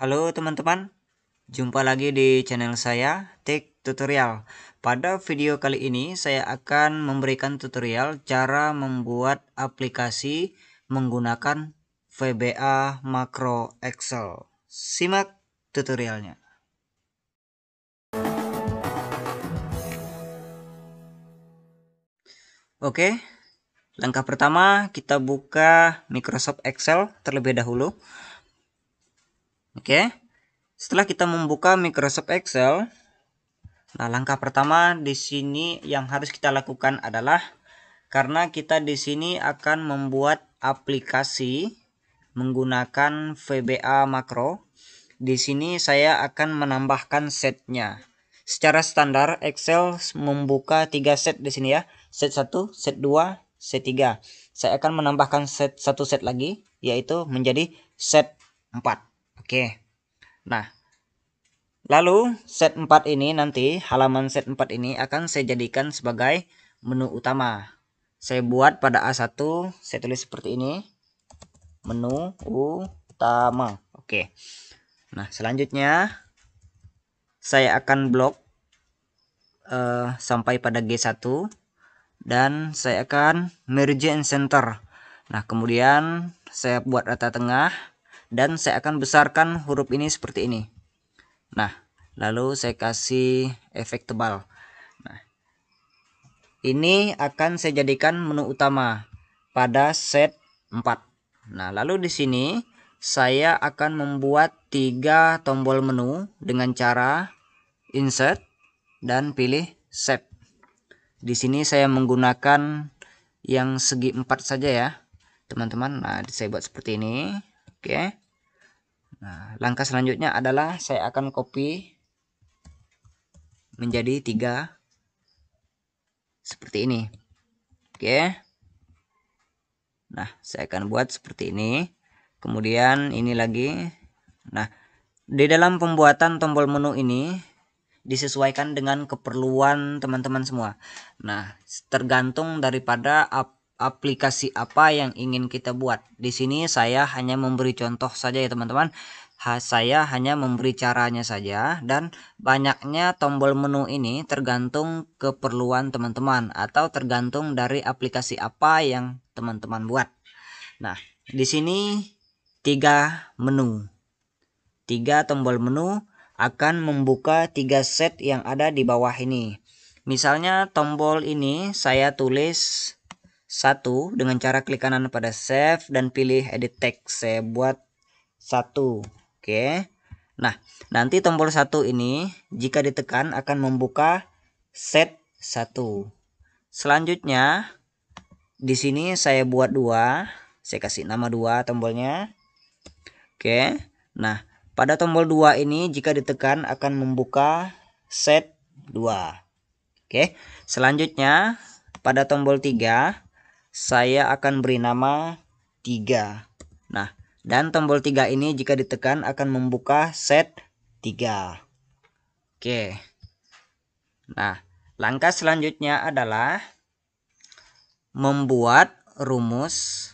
Halo teman-teman, jumpa lagi di channel saya Tech Tutorial. Pada video kali ini saya akan memberikan tutorial cara membuat aplikasi menggunakan VBA Macro Excel. Simak tutorialnya. Oke, langkah pertama kita buka Microsoft Excel terlebih dahulu. Oke. Setelah kita membuka Microsoft Excel, nah langkah pertama di sini yang harus kita lakukan adalah karena kita di sini akan membuat aplikasi menggunakan VBA makro. Di sini saya akan menambahkan setnya. Secara standar Excel membuka tiga set di sini ya. Set 1, set 2, set 3. Saya akan menambahkan set satu set lagi yaitu menjadi set 4. Oke. Nah, lalu set 4 ini nanti halaman set 4 ini akan saya jadikan sebagai menu utama. Saya buat pada A1, saya tulis seperti ini. Menu utama. Oke. Nah, selanjutnya saya akan blok uh, sampai pada G1 dan saya akan merge and center. Nah, kemudian saya buat rata tengah dan saya akan besarkan huruf ini seperti ini nah lalu saya kasih efek tebal nah ini akan saya jadikan menu utama pada set 4 nah lalu di sini saya akan membuat tiga tombol menu dengan cara insert dan pilih set. di sini saya menggunakan yang segi empat saja ya teman-teman nah saya buat seperti ini oke okay. Nah, langkah selanjutnya adalah saya akan copy menjadi tiga seperti ini. Oke. Nah, saya akan buat seperti ini. Kemudian ini lagi. Nah, di dalam pembuatan tombol menu ini disesuaikan dengan keperluan teman-teman semua. Nah, tergantung daripada apa aplikasi apa yang ingin kita buat. Di sini saya hanya memberi contoh saja ya teman-teman. Ha, saya hanya memberi caranya saja dan banyaknya tombol menu ini tergantung keperluan teman-teman atau tergantung dari aplikasi apa yang teman-teman buat. Nah, di sini tiga menu. Tiga tombol menu akan membuka tiga set yang ada di bawah ini. Misalnya tombol ini saya tulis satu dengan cara klik kanan pada save dan pilih edit text saya buat satu oke nah nanti tombol satu ini jika ditekan akan membuka set satu selanjutnya di sini saya buat dua saya kasih nama dua tombolnya oke nah pada tombol dua ini jika ditekan akan membuka set dua oke selanjutnya pada tombol tiga saya akan beri nama 3. Nah, dan tombol 3 ini jika ditekan akan membuka set 3. Oke. Nah, langkah selanjutnya adalah membuat rumus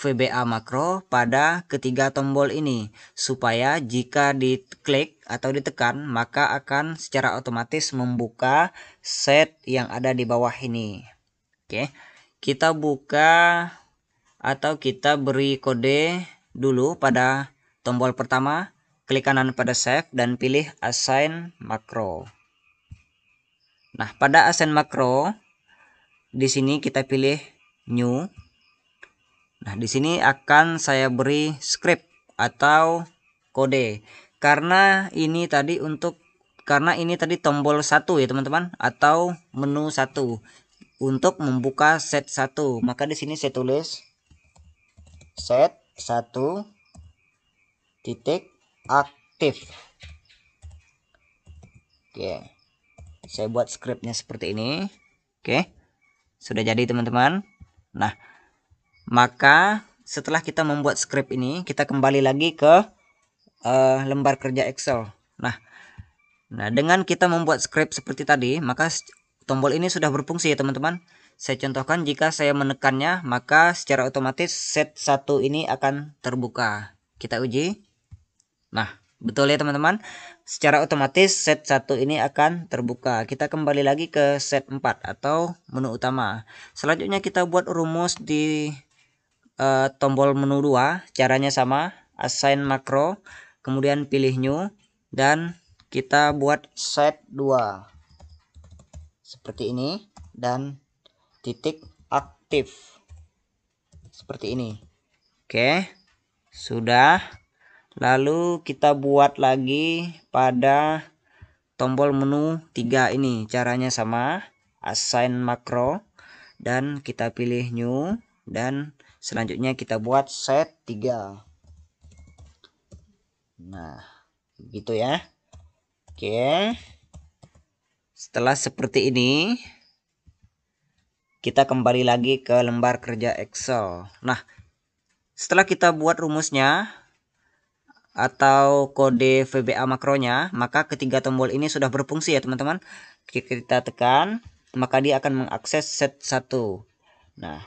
VBA makro pada ketiga tombol ini supaya jika diklik atau ditekan maka akan secara otomatis membuka set yang ada di bawah ini. Oke. Okay kita buka atau kita beri kode dulu pada tombol pertama klik kanan pada save dan pilih assign macro nah pada assign macro di sini kita pilih new nah di sini akan saya beri script atau kode karena ini tadi untuk karena ini tadi tombol satu ya teman-teman atau menu satu untuk membuka set 1. Maka di sini saya tulis set 1 titik aktif. Oke. Saya buat scriptnya seperti ini. Oke. Sudah jadi teman-teman. Nah, maka setelah kita membuat script ini, kita kembali lagi ke uh, lembar kerja Excel. Nah, Nah, dengan kita membuat script seperti tadi, maka Tombol ini sudah berfungsi ya teman-teman. Saya contohkan jika saya menekannya maka secara otomatis set 1 ini akan terbuka. Kita uji. Nah betul ya teman-teman. Secara otomatis set 1 ini akan terbuka. Kita kembali lagi ke set 4 atau menu utama. Selanjutnya kita buat rumus di uh, tombol menu 2. Caranya sama. Assign macro. Kemudian pilih new. Dan kita buat set 2 seperti ini dan titik aktif seperti ini oke sudah lalu kita buat lagi pada tombol menu tiga ini caranya sama assign macro dan kita pilih new dan selanjutnya kita buat set tiga nah gitu ya oke setelah seperti ini, kita kembali lagi ke lembar kerja Excel. Nah, setelah kita buat rumusnya atau kode VBA makronya, maka ketiga tombol ini sudah berfungsi ya teman-teman. Kita tekan, maka dia akan mengakses set 1. Nah,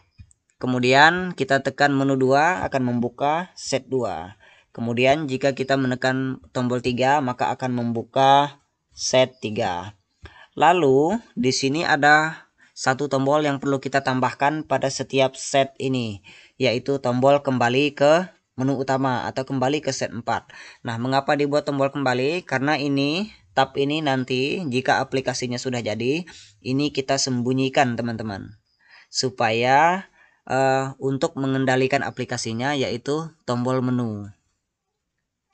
kemudian kita tekan menu 2 akan membuka set 2. Kemudian jika kita menekan tombol 3 maka akan membuka set 3. Lalu di sini ada satu tombol yang perlu kita tambahkan pada setiap set ini yaitu tombol kembali ke menu utama atau kembali ke set 4 nah mengapa dibuat tombol kembali karena ini tab ini nanti jika aplikasinya sudah jadi ini kita sembunyikan teman-teman supaya uh, untuk mengendalikan aplikasinya yaitu tombol menu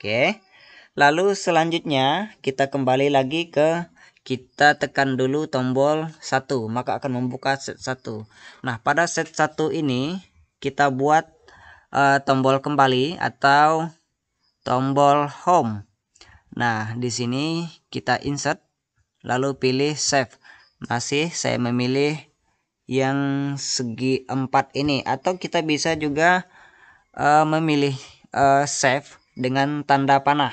oke lalu selanjutnya kita kembali lagi ke kita tekan dulu tombol satu maka akan membuka set satu. nah pada set satu ini kita buat uh, tombol kembali atau tombol home nah di sini kita insert lalu pilih save masih saya memilih yang segi empat ini atau kita bisa juga uh, memilih uh, save dengan tanda panah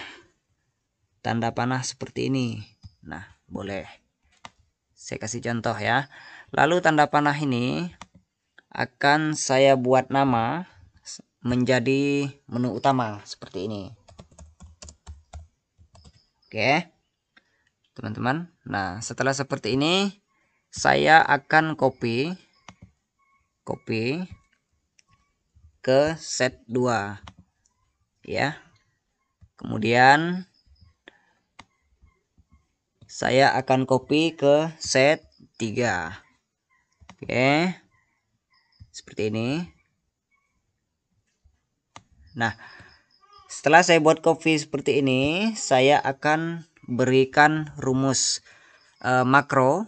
tanda panah seperti ini nah boleh. Saya kasih contoh ya. Lalu tanda panah ini akan saya buat nama menjadi menu utama seperti ini. Oke. Teman-teman. Nah, setelah seperti ini saya akan copy copy ke set 2 ya. Kemudian saya akan copy ke set 3 oke seperti ini nah setelah saya buat copy seperti ini saya akan berikan rumus uh, makro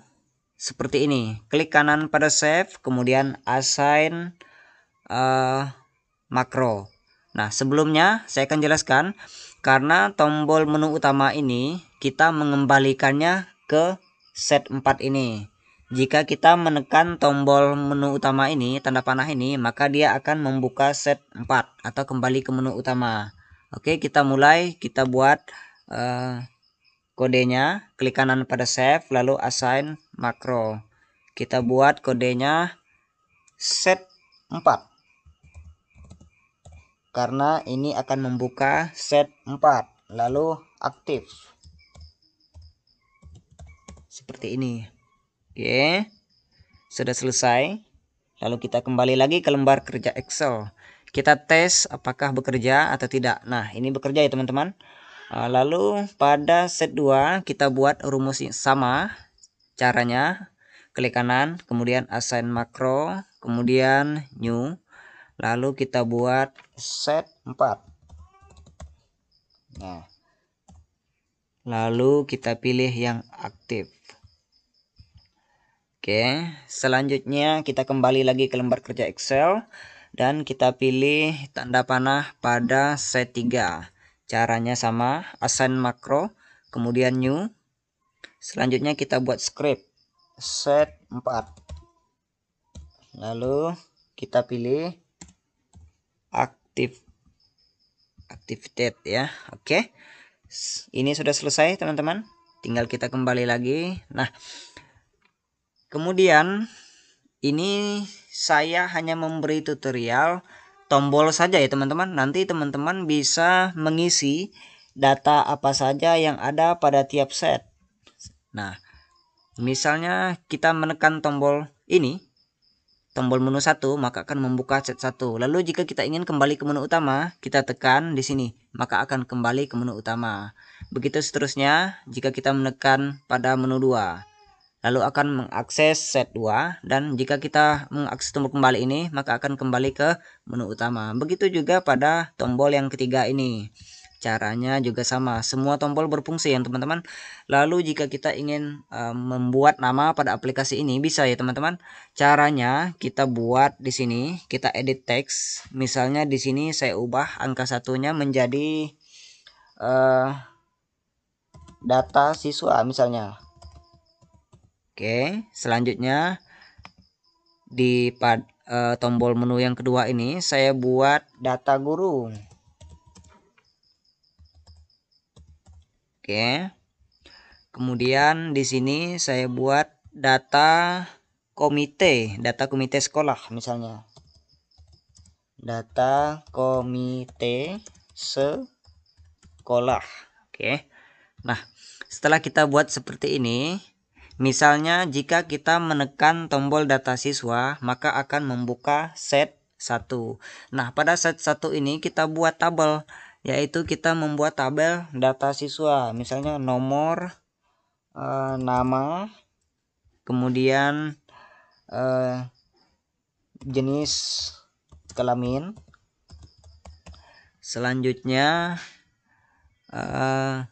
seperti ini klik kanan pada save kemudian assign uh, makro Nah, sebelumnya saya akan jelaskan karena tombol menu utama ini kita mengembalikannya ke set 4 ini. Jika kita menekan tombol menu utama ini, tanda panah ini, maka dia akan membuka set 4 atau kembali ke menu utama. Oke, kita mulai, kita buat uh, kodenya, klik kanan pada save, lalu assign macro. Kita buat kodenya set 4. Karena ini akan membuka set 4, lalu aktif seperti ini. Oke. Sudah selesai. Lalu kita kembali lagi ke lembar kerja Excel. Kita tes apakah bekerja atau tidak. Nah, ini bekerja ya teman-teman. Ah, lalu pada set 2 kita buat rumus yang sama caranya. Klik kanan, kemudian assign macro, kemudian new. Lalu kita buat set 4. Nah. Lalu kita pilih yang aktif. Oke, selanjutnya kita kembali lagi ke lembar kerja Excel dan kita pilih tanda panah pada set 3. Caranya sama, assign makro, kemudian new. Selanjutnya kita buat script set 4. Lalu kita pilih aktif activate ya. Oke. Ini sudah selesai teman-teman. Tinggal kita kembali lagi. Nah, kemudian ini saya hanya memberi tutorial tombol saja ya teman-teman nanti teman-teman bisa mengisi data apa saja yang ada pada tiap set nah misalnya kita menekan tombol ini tombol menu satu maka akan membuka set satu lalu jika kita ingin kembali ke menu utama kita tekan di sini maka akan kembali ke menu utama begitu seterusnya jika kita menekan pada menu dua lalu akan mengakses set 2 dan jika kita mengakses tombol kembali ini maka akan kembali ke menu utama begitu juga pada tombol yang ketiga ini caranya juga sama semua tombol berfungsi ya teman-teman lalu jika kita ingin uh, membuat nama pada aplikasi ini bisa ya teman-teman caranya kita buat di sini kita edit teks misalnya di sini saya ubah angka satunya menjadi uh, data siswa misalnya Oke, selanjutnya di pad, e, tombol menu yang kedua ini saya buat data guru. Oke. Kemudian di sini saya buat data komite, data komite sekolah misalnya. Data komite sekolah. Oke. Nah, setelah kita buat seperti ini, Misalnya, jika kita menekan tombol data siswa, maka akan membuka set 1. Nah, pada set 1 ini kita buat tabel, yaitu kita membuat tabel data siswa. Misalnya nomor, e, nama, kemudian e, jenis kelamin. Selanjutnya, eh,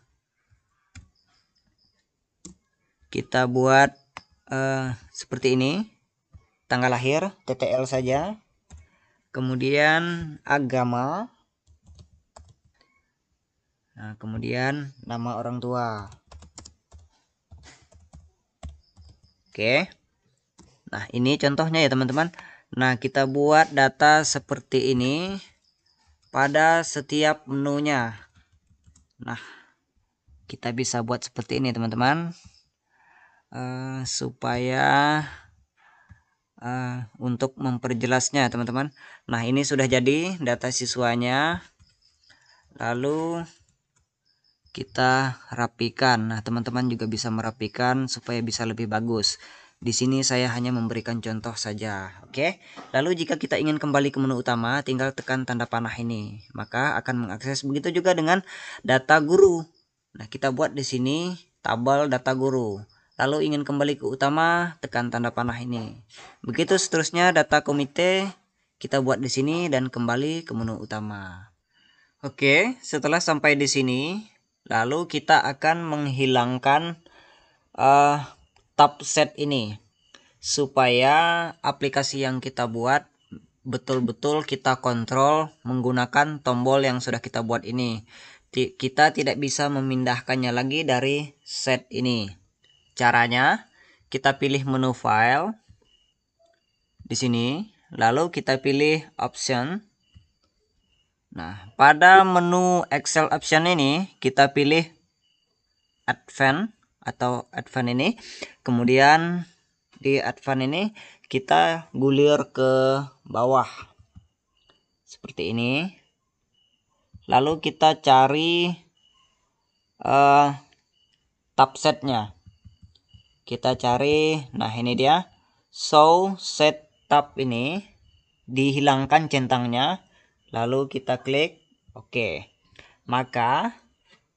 kita buat uh, seperti ini tanggal lahir TTL saja kemudian agama nah, kemudian nama orang tua oke nah ini contohnya ya teman-teman nah kita buat data seperti ini pada setiap menunya nah kita bisa buat seperti ini teman-teman Eh, supaya uh, untuk memperjelasnya teman-teman nah ini sudah jadi data siswanya lalu kita rapikan nah teman-teman juga bisa merapikan supaya bisa lebih bagus di sini saya hanya memberikan contoh saja, oke? Lalu jika kita ingin kembali ke menu utama, tinggal tekan tanda panah ini, maka akan mengakses. Begitu juga dengan data guru. Nah, kita buat di sini tabel data guru lalu ingin kembali ke utama, tekan tanda panah ini. Begitu seterusnya data komite kita buat di sini dan kembali ke menu utama. Oke, setelah sampai di sini, lalu kita akan menghilangkan uh, tab set ini supaya aplikasi yang kita buat betul-betul kita kontrol menggunakan tombol yang sudah kita buat ini. kita tidak bisa memindahkannya lagi dari set ini. Caranya, kita pilih menu file di sini, lalu kita pilih option. Nah, pada menu Excel option ini kita pilih advance atau advance ini. Kemudian di advance ini kita gulir ke bawah. Seperti ini. Lalu kita cari uh, tab setnya kita cari nah ini dia so setup ini dihilangkan centangnya lalu kita klik oke maka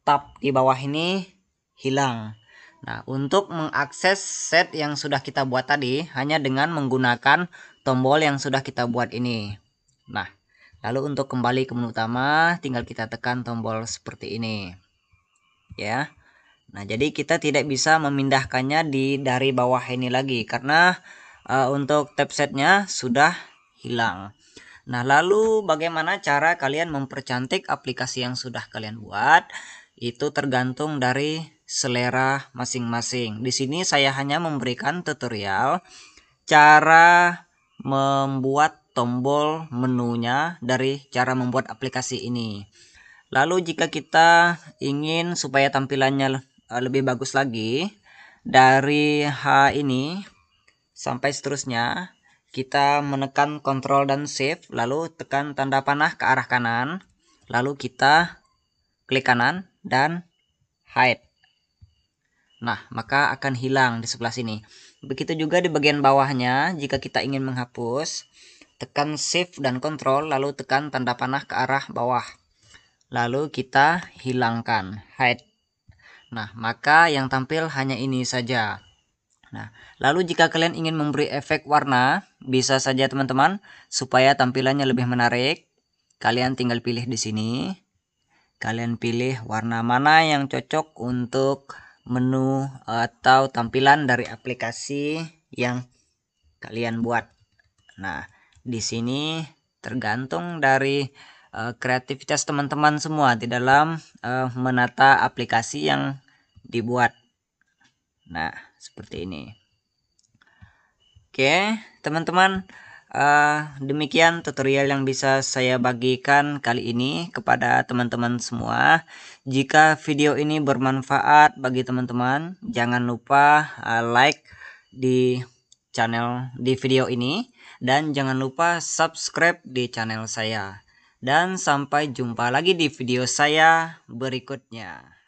tab di bawah ini hilang Nah, untuk mengakses set yang sudah kita buat tadi hanya dengan menggunakan tombol yang sudah kita buat ini. Nah, lalu untuk kembali ke menu utama tinggal kita tekan tombol seperti ini. Ya. Nah, jadi kita tidak bisa memindahkannya di dari bawah ini lagi karena uh, untuk tab setnya sudah hilang. Nah, lalu bagaimana cara kalian mempercantik aplikasi yang sudah kalian buat? Itu tergantung dari selera masing-masing. Di sini saya hanya memberikan tutorial cara membuat tombol menunya dari cara membuat aplikasi ini. Lalu jika kita ingin supaya tampilannya Eh, lebih bagus lagi dari H ini sampai seterusnya kita menekan Ctrl dan shift lalu tekan tanda panah ke arah kanan lalu kita klik kanan dan hide nah maka akan hilang di sebelah sini begitu juga di bagian bawahnya jika kita ingin menghapus tekan shift dan Ctrl lalu tekan tanda panah ke arah bawah lalu kita hilangkan hide Nah, maka yang tampil hanya ini saja. Nah, lalu jika kalian ingin memberi efek warna, bisa saja teman-teman supaya tampilannya lebih menarik. Kalian tinggal pilih di sini. Kalian pilih warna mana yang cocok untuk menu atau tampilan dari aplikasi yang kalian buat. Nah, di sini tergantung dari Eh, kreativitas teman-teman semua di dalam uh, menata aplikasi yang dibuat. Nah, seperti ini. Oke, teman-teman, uh, demikian tutorial yang bisa saya bagikan kali ini kepada teman-teman semua. Jika video ini bermanfaat bagi teman-teman, jangan lupa uh, like di channel di video ini dan jangan lupa subscribe di channel saya. Dan sampai jumpa lagi di video saya berikutnya.